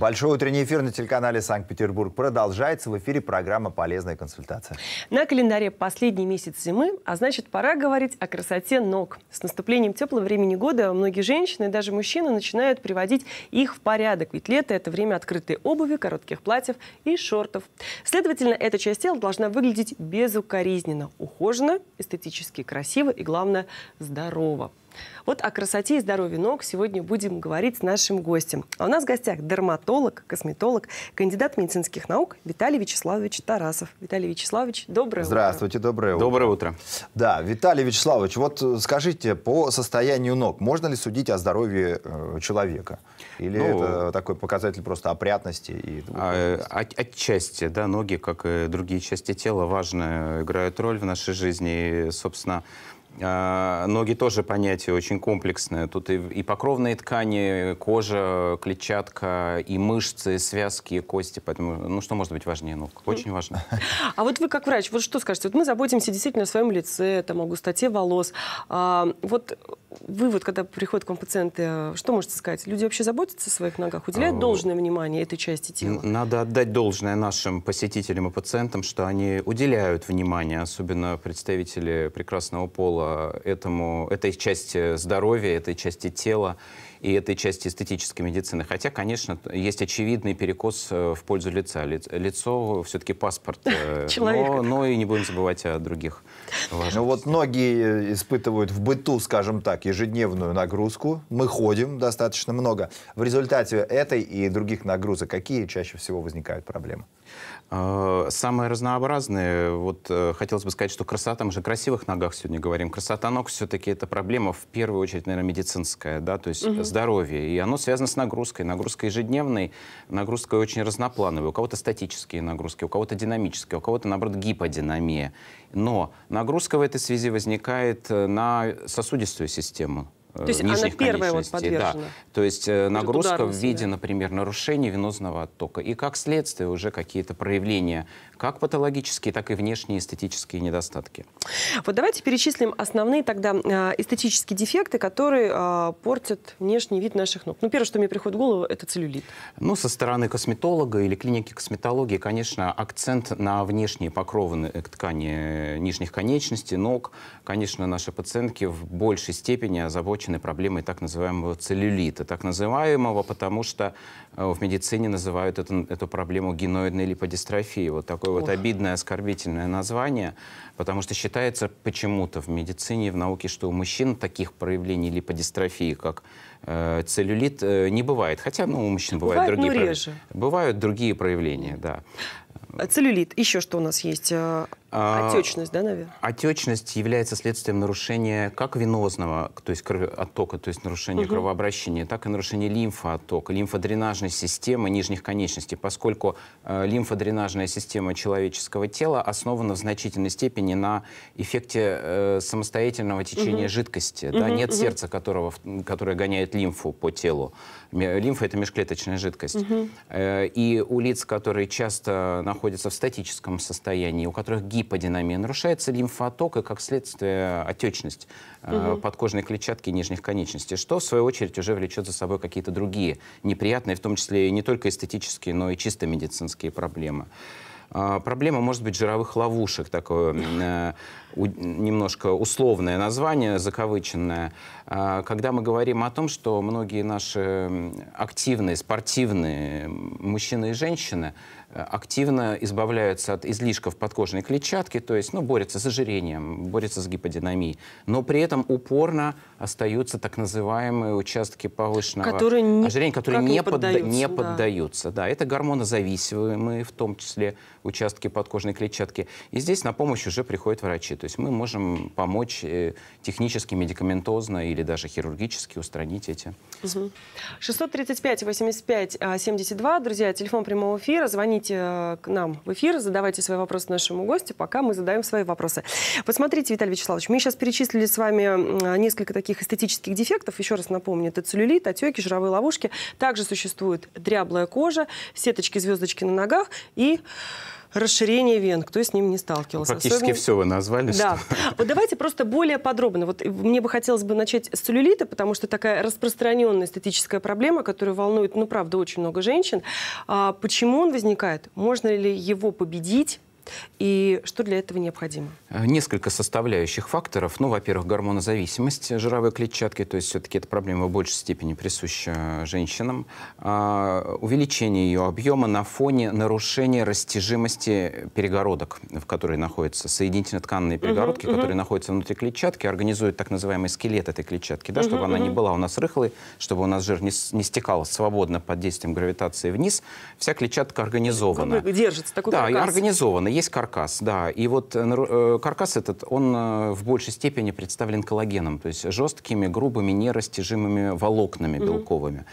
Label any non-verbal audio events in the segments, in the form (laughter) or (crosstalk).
Большой утренний эфир на телеканале «Санкт-Петербург» продолжается. В эфире программа «Полезная консультация». На календаре последний месяц зимы, а значит, пора говорить о красоте ног. С наступлением теплого времени года многие женщины, и даже мужчины, начинают приводить их в порядок. Ведь лето – это время открытой обуви, коротких платьев и шортов. Следовательно, эта часть тела должна выглядеть безукоризненно, ухоженно, эстетически красиво и, главное, здорово. Вот о красоте и здоровье ног сегодня будем говорить с нашим гостем. А у нас в гостях дерматолог, косметолог, кандидат медицинских наук Виталий Вячеславович Тарасов. Виталий Вячеславович, доброе Здравствуйте, утро. доброе утро. Доброе утро. Да, Виталий Вячеславович, вот скажите, по состоянию ног можно ли судить о здоровье э, человека? Или ну, это такой показатель просто опрятности? И... А, а, от, отчасти, да, ноги, как и другие части тела, важно играют роль в нашей жизни. И, собственно, а, ноги тоже понятие очень комплексное. Тут и, и покровные ткани, кожа, клетчатка, и мышцы, и связки, и кости. Поэтому, ну, что может быть важнее? ног? Хм. очень важно. (laughs) А вот вы как врач, вот что скажете? Вот мы заботимся действительно о своем лице, там, о густоте волос. А, вот вы вот, когда приходят к вам пациенты, что можете сказать? Люди вообще заботятся о своих ногах? Уделяют а, должное внимание этой части тела? Надо отдать должное нашим посетителям и пациентам, что они уделяют внимание, особенно представители прекрасного пола посвящал этому, этой части здоровья, этой части тела и этой части эстетической медицины. Хотя, конечно, есть очевидный перекос э, в пользу лица. Лицо все-таки паспорт. Э, (laughs) но, но и не будем забывать о других Ну вот многие э, испытывают в быту, скажем так, ежедневную нагрузку. Мы ходим достаточно много. В результате этой и других нагрузок какие чаще всего возникают проблемы? Э, Самые разнообразные, вот э, хотелось бы сказать, что красота, мы же о красивых ногах сегодня говорим, красота ног все-таки это проблема в первую очередь, наверное, медицинская, да, то есть угу. здоровье, и оно связано с нагрузкой, Нагрузка ежедневной, нагрузка очень разноплановая. у кого-то статические нагрузки, у кого-то динамические, у кого-то, наоборот, гиподинамия, но нагрузка в этой связи возникает э, на сосудистую систему, Э, То есть нижних она первая вот подвержена. Да. То есть Будет э, нагрузка в виде, например, нарушения венозного оттока. И как следствие уже какие-то проявления, как патологические, так и внешние эстетические недостатки. Вот давайте перечислим основные тогда э, эстетические дефекты, которые портят внешний вид наших ног. Ну, первое, что мне приходит в голову, это целлюлит. Ну, со стороны косметолога или клиники косметологии, конечно, акцент на внешние покровы ткани нижних конечностей, ног. Конечно, наши пациентки в большей степени озабочены озабочены проблемой так называемого целлюлита. Так называемого, потому что э, в медицине называют эту, эту проблему геноидной липодистрофией. Вот такое Ох. вот обидное, оскорбительное название, потому что считается почему-то в медицине в науке, что у мужчин таких проявлений липодистрофии, как э, целлюлит, э, не бывает. Хотя, ну, у мужчин бывают бывает, другие... Ну, реже. Бывают другие проявления, да. Э, целлюлит. Еще что у нас есть? Э, а, отечность, да, наверное? Отечность является следствием нарушения как венозного, то есть оттока, то есть нарушения угу. кровообращения, так и нарушения лимфооттока, лимфодренажной системы нижних конечностей, поскольку э, лимфодренажная система человеческого тела основана в значительной степени на эффекте э, самостоятельного течения угу. жидкости. Угу, да? Нет угу. сердца, которого, которое гоняет лимфу по телу. Лимфа – это межклеточная жидкость. Угу. Э, и у лиц, которые часто находятся в статическом состоянии, у которых гибель, гиподинамия, нарушается лимфоток и, как следствие, отечность угу. подкожной клетчатки и нижних конечностей, что, в свою очередь, уже влечет за собой какие-то другие неприятные, в том числе не только эстетические, но и чисто медицинские проблемы. А, проблема, может быть, жировых ловушек, такое э, немножко условное название, закавыченное. А, когда мы говорим о том, что многие наши активные, спортивные мужчины и женщины активно избавляются от излишков подкожной клетчатки, то есть ну, борются с ожирением, борются с гиподинамией, но при этом упорно остаются так называемые участки повышенного которые не, ожирения, которые не, поддаются, не да. поддаются. Да, это гормонозависимые, в том числе участки подкожной клетчатки. И здесь на помощь уже приходят врачи. То есть мы можем помочь э, технически, медикаментозно или даже хирургически устранить эти. 635-85-72, а, друзья, телефон прямого эфира, звоните звоните э, к нам в эфир, задавайте свои вопросы нашему гостю, пока мы задаем свои вопросы. Посмотрите, Виталий Вячеславович, мы сейчас перечислили с вами несколько таких эстетических дефектов. Еще раз напомню, это целлюлит, отеки, жировые ловушки. Также существует дряблая кожа, сеточки-звездочки на ногах и расширение вен, кто с ним не сталкивался. Практически Особенно... все вы назвали. Да. Что... Вот давайте просто более подробно. Вот э, мне бы хотелось бы начать с целлюлита, потому что такая распространенная эстетическая проблема, которая волнует, ну, правда, очень много женщин. А почему он возникает? Можно ли его победить? И что для этого необходимо? Э, несколько составляющих факторов. Ну, во-первых, гормонозависимость жировой клетчатки, то есть все-таки эта проблема в большей степени присуща женщинам. А, увеличение ее объема на фоне нарушения растяжимости перегородок, в которой находятся соединительно-тканные перегородки, угу, которые угу. находятся внутри клетчатки, организуют так называемый скелет этой клетчатки, да, угу, чтобы угу. она не была у нас рыхлой, чтобы у нас жир не, не стекал свободно под действием гравитации вниз. Вся клетчатка организована. Держится, такой да, организована есть каркас, да. И вот э, э, каркас этот, он э, в большей степени представлен коллагеном, то есть жесткими, грубыми, нерастяжимыми волокнами угу. белковыми.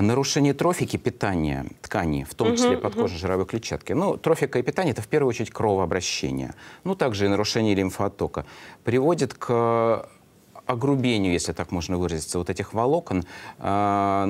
Нарушение трофики питания тканей, в том числе угу, подкожно-жировой клетчатки. Ну, трофика и питание – это в первую очередь кровообращение. Ну, также и нарушение лимфоотока. Приводит к огрубению, если так можно выразиться, вот этих волокон, а,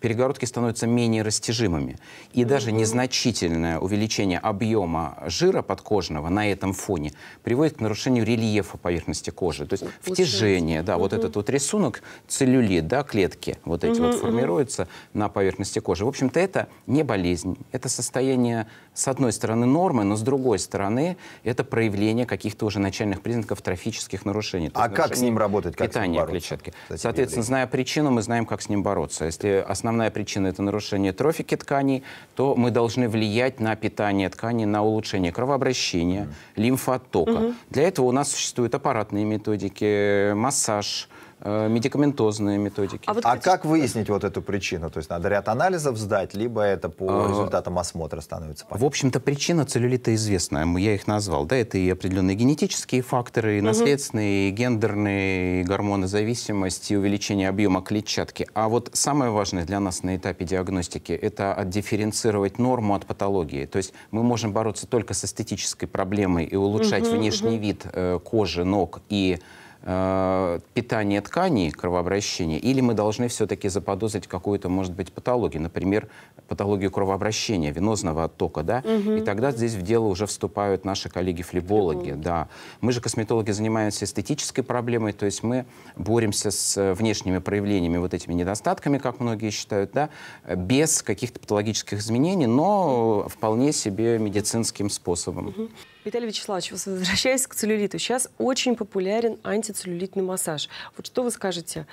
перегородки становятся менее растяжимыми. И даже незначительное увеличение объема жира подкожного на этом фоне приводит к нарушению рельефа поверхности кожи. То есть втяжение, да, вот этот вот рисунок, целлюлит, да, клетки вот эти вот формируются на поверхности кожи. В общем-то, это не болезнь, это состояние, с одной стороны, нормы, но с другой стороны, это проявление каких-то уже начальных признаков трофических нарушений. А как питание, ним работать, как питание с ним клетчатки. Соответственно, зная причину, мы знаем, как с ним бороться. Если основная причина – это нарушение трофики тканей, то мы должны влиять на питание тканей, на улучшение кровообращения, mm. лимфооттока. Mm -hmm. Для этого у нас существуют аппаратные методики, массаж, Э, медикаментозные методики. А, вот, а кстати, а как выяснить вот эту причину? То есть надо ряд анализов сдать, либо это по а, результатам осмотра становится понятно? В общем-то, причина целлюлита известная, я их назвал. Да, это и определенные генетические факторы, и наследственные, и гендерные, и гормонозависимость, и увеличение объема клетчатки. А вот самое важное для нас на этапе диагностики – это отдифференцировать норму от патологии. То есть мы можем бороться только с эстетической проблемой и улучшать внешний вид э, кожи, ног и Э, питание тканей, кровообращение или мы должны все-таки заподозрить какую-то, может быть, патологию, например, патологию кровообращения, венозного оттока, да, угу. и тогда здесь в дело уже вступают наши коллеги-флебологи, Флеболог. да. Мы же, косметологи, занимаемся эстетической проблемой, то есть мы боремся с э, внешними проявлениями, вот этими недостатками, как многие считают, да, без каких-то патологических изменений, но вполне себе медицинским способом. Угу. Виталий Вячеславович, возвращаясь к целлюлиту, сейчас очень популярен антицеллюлитный массаж. Вот что вы скажете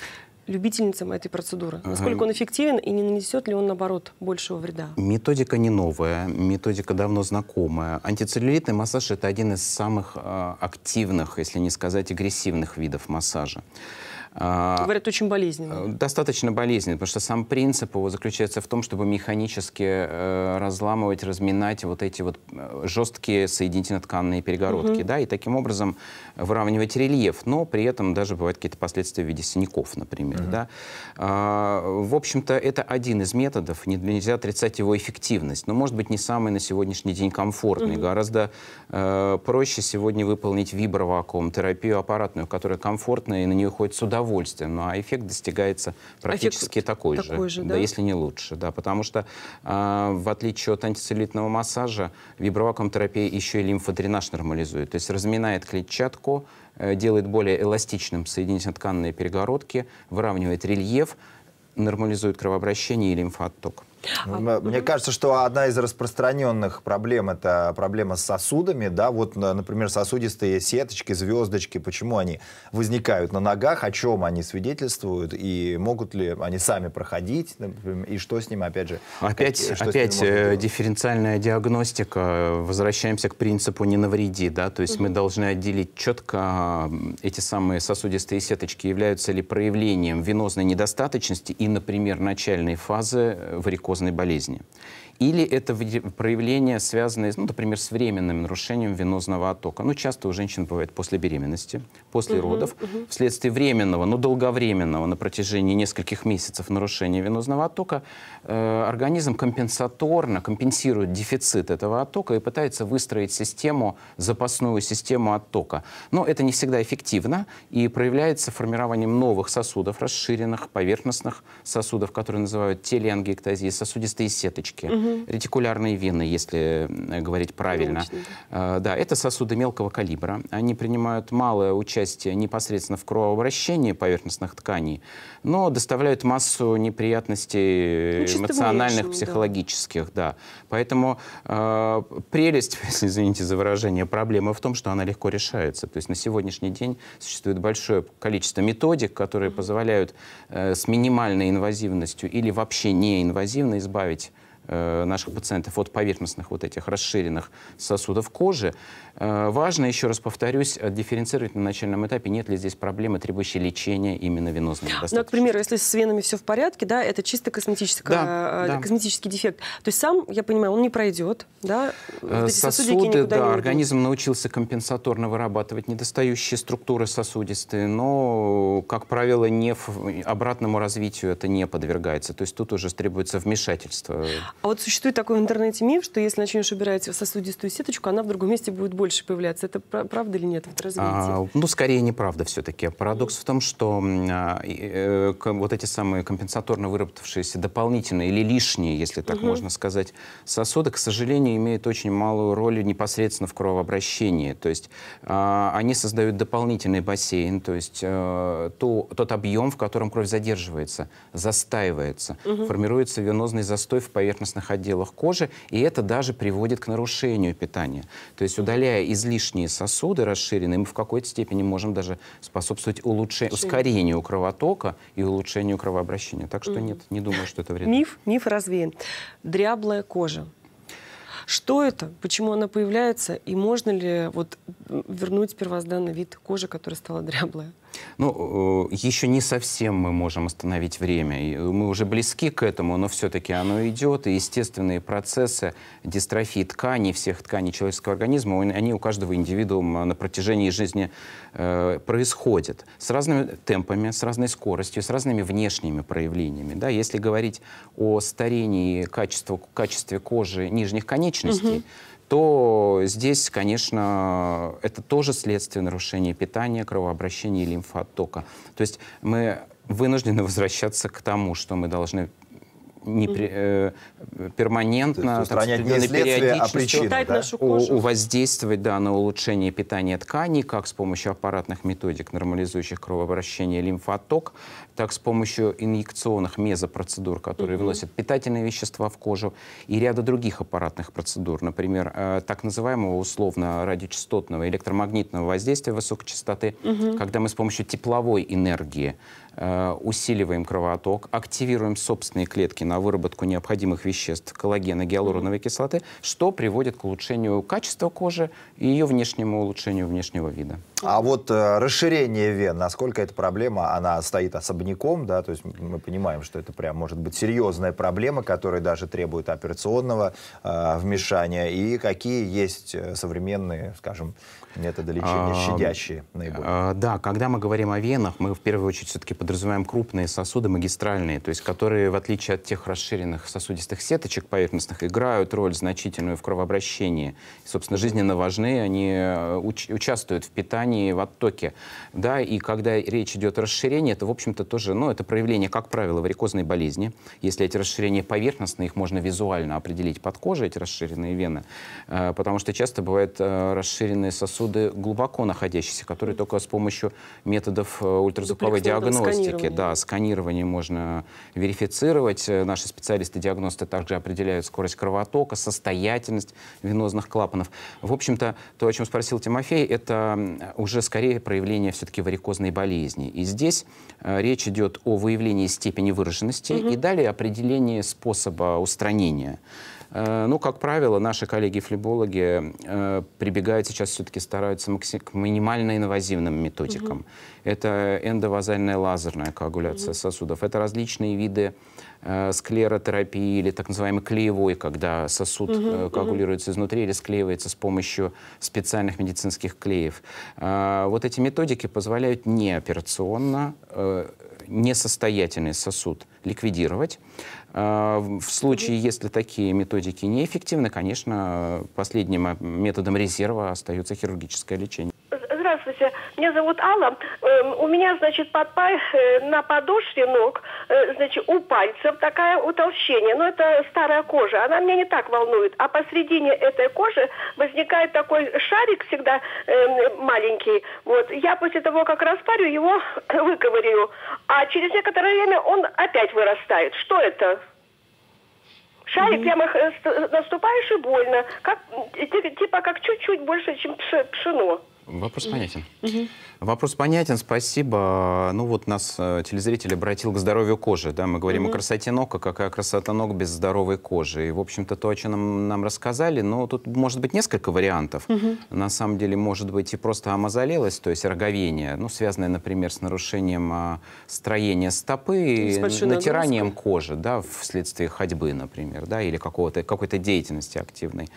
любительницам этой процедуры? Насколько он эффективен и не нанесет ли он, наоборот, большего вреда? Методика не новая, методика давно знакомая. Антицеллюлитный массаж – это один из самых э, активных, если не сказать агрессивных видов массажа. А, Говорят, очень болезненно. Э, достаточно болезненно, потому что сам принцип его заключается в том, чтобы механически э, разламывать, разминать вот эти вот э, жесткие соединительно-тканные перегородки, угу. да, и таким образом выравнивать рельеф, но при этом даже бывают какие-то последствия в виде синяков, например, угу. да. А, в общем-то, это один из методов, нельзя отрицать его эффективность, но, может быть, не самый на сегодняшний день комфортный. Угу. Гораздо проще сегодня выполнить вибровакуум, терапию аппаратную, которая комфортная, и на нее ходит сюда удовольствием, а эффект достигается практически эффект такой, такой же, же да? да, если не лучше, да, потому что э, в отличие от антицеллюлитного массажа вибровакуум терапия еще и лимфодренаж нормализует, то есть разминает клетчатку, э, делает более эластичным соединительно-тканные перегородки, выравнивает рельеф, нормализует кровообращение и лимфоотток. А э, мне кажется, что одна из распространенных проблем – это проблема с сосудами. Да? Вот, например, сосудистые сеточки, звездочки, почему они возникают на ногах, о чем они свидетельствуют, и могут ли они сами проходить, например, и что с ними, опять же. Опять, как, э, опять э, дифференциальная диагностика. Возвращаемся к принципу «не навреди». Да? То есть угу. мы должны отделить четко эти самые сосудистые сеточки, являются ли проявлением венозной недостаточности и, например, начальной фазы варикоза венерокожно болезни. Или это проявление, связанное, ну, например, с временным нарушением венозного оттока. Ну, часто у женщин бывает после беременности, после угу, родов, угу. вследствие временного, но долговременного на протяжении нескольких месяцев нарушения венозного оттока, э, организм компенсаторно компенсирует дефицит этого оттока и пытается выстроить систему, запасную систему оттока. Но это не всегда эффективно и проявляется формированием новых сосудов, расширенных, поверхностных сосудов, которые называют телеангиэктазис, сосудистые сеточки, угу. ретикулярные вены, если говорить правильно. Конечно. А, да, это сосуды мелкого калибра. Они принимают малое участие непосредственно в кровообращении поверхностных тканей, но доставляют массу неприятностей ну, эмоциональных, психологических. Да. Да. Поэтому э, прелесть, (laughs) извините за выражение, проблемы в том, что она легко решается. То есть на сегодняшний день существует большое количество методик, которые позволяют э, с минимальной инвазивностью или вообще не инвазивно мгновенно избавить Э, наших пациентов от поверхностных вот этих расширенных сосудов кожи. Э, важно, еще раз повторюсь, э, дифференцировать на начальном этапе, нет ли здесь проблемы, требующей лечения именно венозной недостаточности. Ну, к примеру, если с венами все в порядке, да, это чисто косметическая, да, да. косметический дефект. То есть сам, я понимаю, он не пройдет, да? Вот Сосуды, да, не организм научился компенсаторно вырабатывать недостающие структуры сосудистые, но, как правило, не в, обратному развитию это не подвергается. То есть тут уже требуется вмешательство. А вот существует такой в интернете миф, что если начнешь убирать сосудистую сеточку, она в другом месте будет больше появляться. Это правда или нет? Вот развитие? А, ну, скорее неправда все-таки. Парадокс в том, что а, э, э, вот эти самые компенсаторно выработавшиеся дополнительные или лишние, если так угу. можно сказать, сосуды, к сожалению, имеют очень малую роль непосредственно в кровообращении. То есть а, они создают дополнительный бассейн, то есть а, э, то, тот объем, в котором кровь задерживается, застаивается, угу. формируется венозный застой в поверхности поверхностных отделах кожи, и это даже приводит к нарушению питания. То есть удаляя излишние сосуды расширенные, мы в какой-то степени можем даже способствовать улучшению, ускорению кровотока и улучшению кровообращения. Так что нет, не думаю, что это вредно. Миф, миф развеян. Дряблая кожа. Что это? Почему она появляется? И можно ли вот вернуть первозданный вид кожи, которая стала дряблая? Ну, э, еще не совсем мы можем остановить время. Э, мы уже близки к этому, но все-таки оно идет. И естественные процессы дистрофии тканей, всех тканей человеческого организма, они у каждого индивидуума на протяжении жизни э, происходят. С разными темпами, с разной скоростью, с разными внешними проявлениями. Да? Если говорить о старении, качеству, качестве кожи нижних конечностей, угу то здесь, конечно, это тоже следствие нарушения питания, кровообращения и лимфооттока. То есть мы вынуждены (laughs) возвращаться к тому, что мы должны не при, э, перманентно, есть, не следствие, а причину, у, воздействовать да, на улучшение питания тканей, как с помощью аппаратных методик, нормализующих кровообращение лимфоток, так с помощью инъекционных мезопроцедур, которые угу. вносят питательные вещества в кожу, и ряда других аппаратных процедур, например, э, так называемого условно радиочастотного электромагнитного воздействия высокой частоты, угу. когда мы с помощью тепловой энергии Э, усиливаем кровоток, активируем собственные клетки на выработку необходимых веществ, коллагена, гиалуроновой mm -hmm. кислоты, что приводит к улучшению качества кожи и ее внешнему улучшению внешнего вида. А вот э, расширение вен, насколько эта проблема, она стоит особняком, да, то есть мы понимаем, что это прям может быть серьезная проблема, которая даже требует операционного э, вмешания, и какие есть э, современные, скажем, Методы лечения а, щадящие наиболее. А, да, когда мы говорим о венах, мы в первую очередь все-таки подразумеваем крупные сосуды, магистральные, то есть которые, в отличие от тех расширенных сосудистых сеточек поверхностных, играют роль значительную в кровообращении. собственно, жизненно важны, они э, уч участвуют в питании, в оттоке. Да, и когда речь идет о расширении, это, в общем-то, тоже, ну, это проявление, как правило, варикозной болезни. Если эти расширения поверхностные, их можно визуально определить под кожей, эти расширенные вены, э, потому что часто бывают э, расширенные сосуды, сосуды глубоко находящиеся, которые только с помощью методов э, ультразвуковой диагностики, да, сканирования можно верифицировать. Э, наши специалисты-диагносты также определяют скорость кровотока, состоятельность венозных клапанов. В общем-то, то, о чем спросил Тимофей, это уже скорее проявление все-таки варикозной болезни. И здесь э, речь идет о выявлении степени выраженности угу. и далее определении способа устранения. Э, ну, как правило, наши коллеги-флебологи э, прибегают сейчас все-таки стараются к минимально инвазивным методикам. Угу. Это эндовазальная лазерная коагуляция угу. сосудов. Это различные виды э, склеротерапии или так называемый клеевой, когда сосуд угу, коагулируется угу. изнутри или склеивается с помощью специальных медицинских клеев. Вот эти методики позволяют неоперационно несостоятельный сосуд ликвидировать. А, в случае, если такие методики неэффективны, конечно, последним э, методом резерва остается хирургическое лечение. Здравствуйте, меня зовут Алла. Эм, у меня, значит, под пай, э, на подошве ног, э, значит, у пальцев такое утолщение. Но это старая кожа, она меня не так волнует. А посредине этой кожи возникает такой шарик всегда эм, маленький. Вот. Я после того, как распарю, его (coughs) выковырю. А через некоторое время он опять вырастает. Что это? Шарик mm прямо э, наступаешь и больно. Как, типа как чуть-чуть больше, чем пшено. Вопрос понятен. Угу. Вопрос понятен, спасибо. Ну вот нас э, телезритель обратил к здоровью кожи. Да? Мы говорим угу. о красоте ног, а какая красота ног без здоровой кожи. И, в общем-то, то, о чем нам, нам рассказали, но ну, тут может быть несколько вариантов. Угу. На самом деле, может быть и просто амазолелость, то есть роговение, ну, связанное, например, с нарушением а, строения стопы и натиранием нагрузкой. кожи, да, вследствие ходьбы, например, да, или какого-то, какой-то деятельности активной.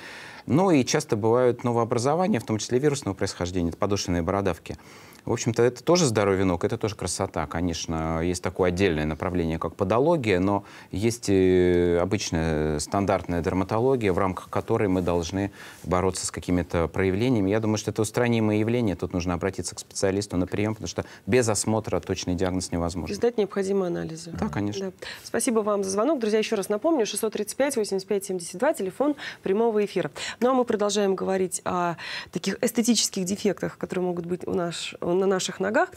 Ну и часто бывают новообразования, в том числе вирусного происхождения, венит подошвенные бородавки. В общем-то, это тоже здоровый венок, это тоже красота. Конечно, есть такое отдельное направление, как подология, но есть и э, обычная стандартная дерматология, в рамках которой мы должны бороться с какими-то проявлениями. Я думаю, что это устранимое явление, тут нужно обратиться к специалисту на прием, потому что без осмотра точный диагноз невозможен. И сдать необходимые анализы. Да, конечно. Да. Спасибо вам за звонок. Друзья, еще раз напомню, 635-85-72, телефон прямого эфира. Ну а мы продолжаем говорить о таких эстетических дефектах, которые могут быть у нас у Э, на наших ногах.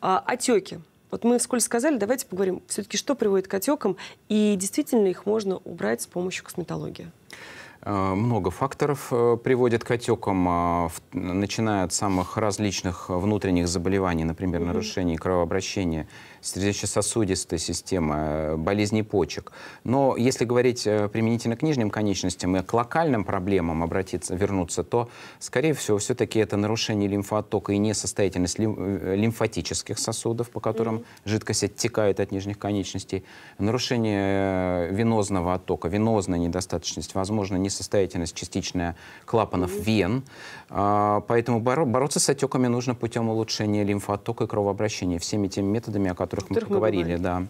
А, отеки. Вот мы вскользь сказали, давайте поговорим все-таки, что приводит к отекам, и действительно их можно убрать с помощью косметологии. Э, много факторов э, приводит к отекам, а, начиная от самых различных внутренних заболеваний, например, mm -hmm. нарушений кровообращения, сердечно-сосудистой системы, э, болезни почек. Но если говорить применительно к нижним конечностям и к локальным проблемам обратиться, вернуться, то, скорее всего, все-таки это нарушение лимфооттока и несостоятельность лимфатических сосудов, по которым mm -hmm. жидкость оттекает от нижних конечностей, нарушение венозного оттока, венозная недостаточность, возможно, не несостоятельность частичная клапанов вен. А, поэтому бороться с отеками нужно путем улучшения лимфооттока и кровообращения, всеми теми методами, о которых, которых мы поговорили. Мы да.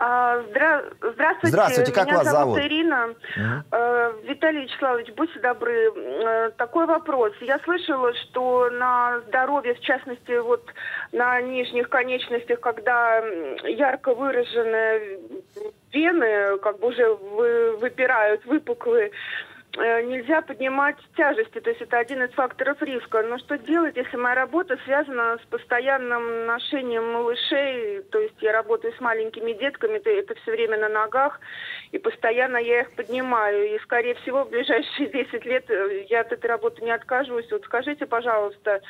А, здра... Здравствуйте. Здравствуйте, как Меня вас зовут? зовут? Ирина. Mm-hmm. А, Виталий Вячеславович, будьте добры. А, такой вопрос. Я слышала, что на здоровье, в частности, вот на нижних конечностях, когда ярко выраженная вены как бы уже выпирают, выпуклые. Э, нельзя поднимать тяжести, то есть это один из факторов риска. Но что делать, если моя работа связана с постоянным ношением малышей, то есть я работаю с маленькими детками, то это все время на ногах, и постоянно я их поднимаю. И, скорее всего, в ближайшие 10 (laughs) лет э, я от этой работы не откажусь. Вот скажите, пожалуйста,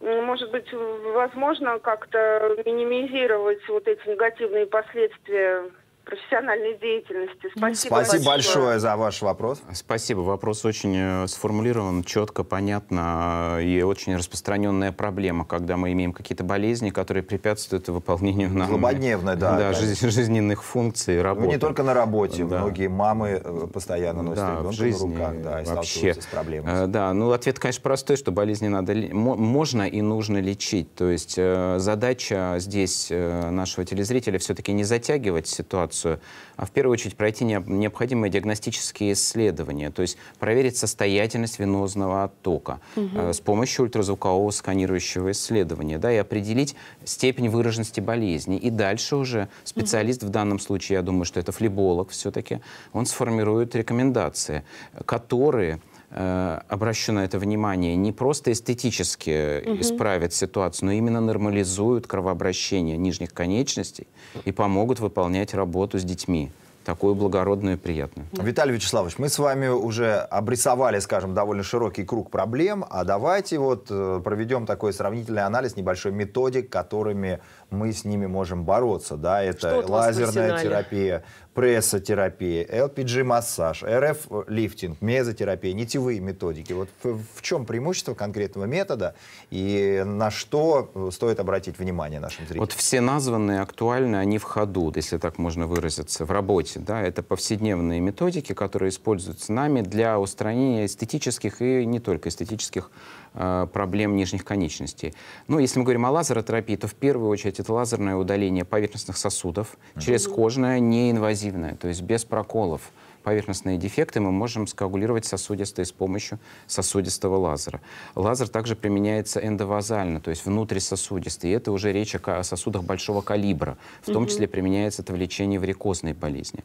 может быть, возможно как-то минимизировать вот эти негативные последствия профессиональной деятельности. Ну, спасибо, Спасибо большое за ваш вопрос. Спасибо. Вопрос очень э, сформулирован, четко, понятно э, и очень распространенная проблема, когда мы имеем какие-то болезни, которые препятствуют выполнению нам Злободневной, да, да, да. жизненных функций, работы. Ну, не только на работе. Да. Многие мамы э, постоянно носят да, ребенка в жизни, на руках да, и вообще. с проблемами. Да, ну ответ, конечно, простой, что болезни надо можно и нужно лечить. То есть задача здесь нашего телезрителя все-таки не затягивать ситуацию, операцию, а в первую очередь пройти необходимые диагностические исследования, то есть проверить состоятельность венозного оттока угу. с помощью ультразвукового сканирующего исследования, да, и определить степень выраженности болезни. И дальше уже специалист угу. в данном случае, я думаю, что это флеболог все-таки, он сформирует рекомендации, которые Э, Обращено это внимание, не просто эстетически угу. исправят ситуацию, но именно нормализуют кровообращение нижних конечностей и помогут выполнять работу с детьми такую благородную и приятную. Виталий Вячеславович, мы с вами уже обрисовали, скажем, довольно широкий круг проблем, а давайте вот э, проведем такой сравнительный анализ небольшой методик, которыми мы с ними можем бороться. Да, это лазерная терапия, прессотерапия, LPG-массаж, РФ-лифтинг, мезотерапия, нитевые методики. Вот в, в чем преимущество конкретного метода и на что э, стоит обратить внимание нашим зрителям? Вот все названные актуальны, они в ходу, если так можно выразиться, в работе. Да? Это повседневные методики, которые используются нами для устранения эстетических и не только эстетических Э, проблем нижних конечностей. Но ну, если мы говорим о лазеротерапии, то в первую очередь это лазерное удаление поверхностных сосудов mm -hmm. через кожное, неинвазивное, то есть без проколов поверхностные дефекты мы можем скоагулировать сосудистые с помощью сосудистого лазера. Лазер также применяется эндовазально, то есть внутрисосудистый. И это уже речь о сосудах большого калибра. В том числе применяется это в лечении варикозной болезни.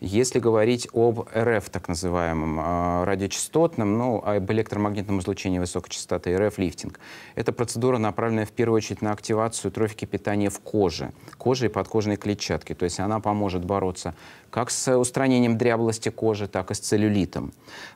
Если говорить об РФ, так называемом, а, радиочастотном, ну, об электромагнитном излучении высокой частоты, РФ-лифтинг, это процедура направленная в первую очередь на активацию трофики питания в коже, кожи и подкожной клетчатки. То есть она поможет бороться как с устранением дряблости кожи, так и с целлюлитом.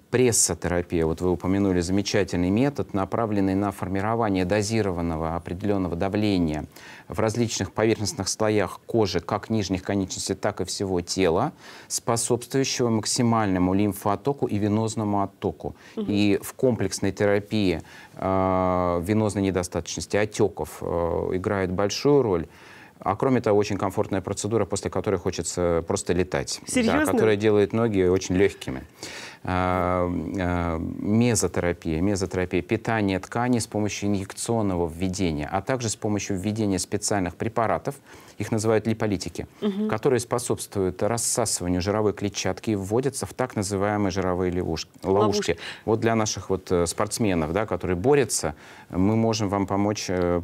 Прессотерапия, вот вы упомянули, замечательный метод, направленный на формирование дозированного определенного давления в различных поверхностных слоях кожи, как нижних конечностей, так и всего тела, способствующего максимальному лимфооттоку и венозному оттоку. Угу. И в комплексной терапии э, венозной недостаточности, отеков э, играет большую роль а кроме того, очень комфортная процедура, после которой хочется просто летать. Серьезно? Да, которая делает ноги очень легкими. А, а, мезотерапия, мезотерапия, питание тканей с помощью инъекционного введения, а также с помощью введения специальных препаратов, их называют липолитики, угу. которые способствуют рассасыванию жировой клетчатки и вводятся в так называемые жировые ловушки. ловушки. Вот для наших вот э, спортсменов, да, которые борются, мы можем вам помочь э,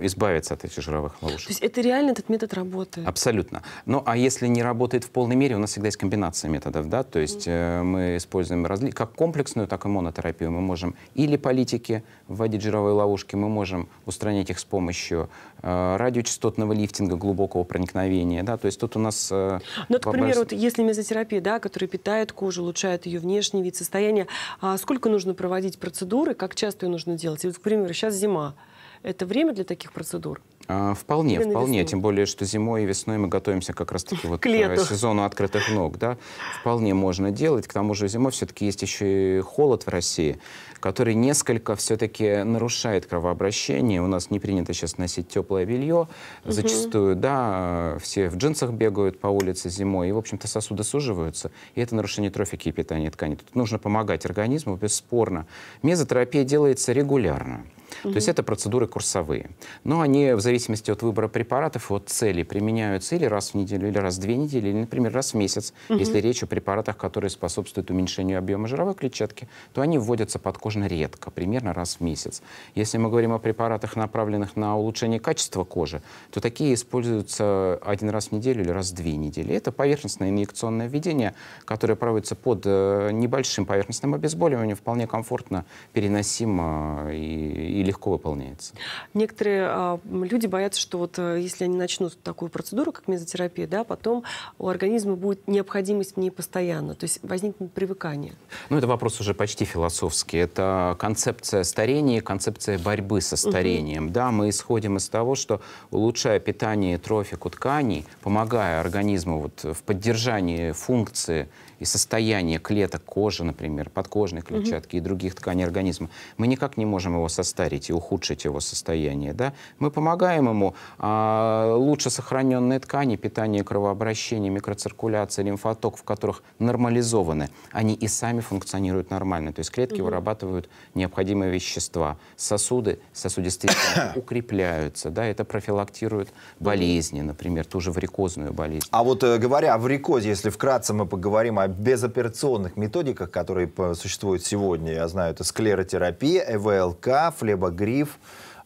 избавиться от этих жировых ловушек. То есть это реально этот метод работает? Абсолютно. Ну, а если не работает в полной мере, у нас всегда есть комбинация методов, да, то есть mm. мы используем разли... как комплексную, так и монотерапию. Мы можем или политики вводить жировые ловушки, мы можем устранить их с помощью Э, радиочастотного лифтинга, глубокого проникновения. Да? То есть тут у нас... Э, ну, вот, к примеру, вот, если мезотерапия, да, которая питает кожу, улучшает ее внешний вид, состояние, а сколько нужно проводить процедуры, как часто ее нужно делать? И вот, к примеру, сейчас зима. Это время для таких процедур? А, вполне, Или вполне. Тем более, что зимой и весной мы готовимся как раз-таки (laughs) вот к э, лету. сезону открытых ног. Да? Вполне можно делать. К тому же зимой все-таки есть еще и холод в России, который несколько все-таки нарушает кровообращение. У нас не принято сейчас носить теплое белье. Угу. Зачастую, да, все в джинсах бегают по улице зимой, и, в общем-то, сосуды суживаются. И это нарушение трофики и питания тканей. Тут нужно помогать организму, бесспорно. Мезотерапия делается регулярно. Угу. То есть это процедуры курсовые. Но они в зависимости от выбора препаратов, и от цели применяются или раз в неделю, или раз в две недели, или, например, раз в месяц. Угу. Если речь о препаратах, которые способствуют уменьшению объема жировой клетчатки, то они вводятся под кожно редко, примерно раз в месяц. Если мы говорим о препаратах, направленных на улучшение качества кожи, то такие используются один раз в неделю или раз в две недели. Это поверхностное инъекционное введение, которое проводится под э, небольшим поверхностным обезболиванием, вполне комфортно, переносимо э, и, и легко выполняется. Некоторые а, люди боятся, что вот э, если они начнут такую процедуру, как мезотерапия, да, потом у организма будет необходимость в ней постоянно, то есть возникнет привыкание. Ну, это вопрос уже почти философский это концепция старения концепция борьбы со старением. Угу. Да, мы исходим из того, что улучшая питание трофику тканей, помогая организму вот в поддержании функции и состояние клеток кожи, например, подкожной клетчатки угу. и других тканей организма, мы никак не можем его состарить и ухудшить его состояние. Да? Мы помогаем ему а, лучше сохраненные ткани, питание, кровообращение, микроциркуляция, лимфоток, в которых нормализованы, они и сами функционируют нормально. То есть клетки угу. вырабатывают необходимые вещества, сосуды, сосудистые (coughs) укрепляются, да, это профилактирует болезни, например, ту же варикозную болезнь. А вот э, говоря о варикозе, если вкратце мы поговорим о безоперационных методиках, которые существуют сегодня. Я знаю, это склеротерапия, ЭВЛК, флебогриф,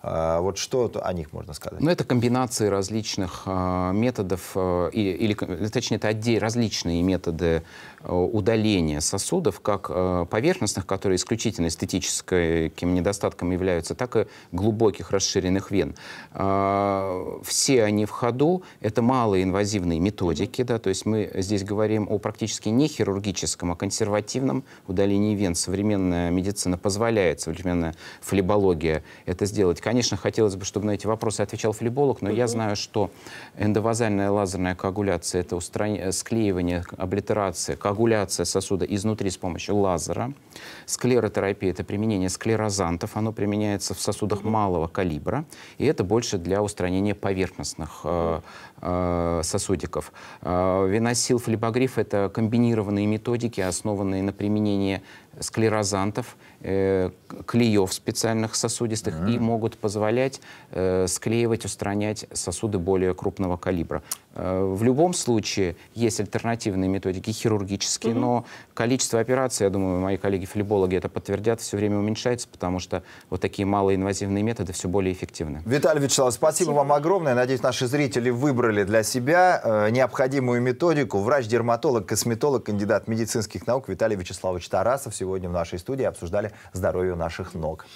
а, вот что о них можно сказать? Ну, это комбинации различных а, методов, а, или, э, точнее, это отдельно различные методы э, удаления сосудов, как э, поверхностных, которые исключительно эстетическим недостатком являются, так и глубоких расширенных вен. Все они в ходу. Это малые инвазивные методики, да, то есть мы здесь говорим о практически не хирургическом, а консервативном удалении вен. Современная медицина позволяет, современная флебология это сделать Конечно, хотелось бы, чтобы на эти вопросы отвечал флеболог, но я знаю, что эндовазальная лазерная коагуляция – это устранение, э, склеивание, облитерация, коагуляция сосуда изнутри с помощью лазера. Склеротерапия – это применение склерозантов, оно применяется в сосудах малого калибра, и это больше для устранения поверхностных э, э, сосудиков. Э, веносил флебогриф – это комбинированные методики, основанные на применении склерозантов, э, клеев специальных сосудистых mm-hmm. и могут позволять э, склеивать, устранять сосуды более крупного калибра. Э, в любом случае есть альтернативные методики хирургические, угу. но количество операций, я думаю, мои коллеги-флебологи это подтвердят, все время уменьшается, потому что вот такие малоинвазивные методы все более эффективны. Виталий Вячеславович, спасибо, спасибо. вам огромное. Надеюсь, наши зрители выбрали для себя э, необходимую методику. Врач-дерматолог, косметолог, кандидат медицинских наук Виталий Вячеславович Тарасов сегодня в нашей студии обсуждали здоровье наших ног.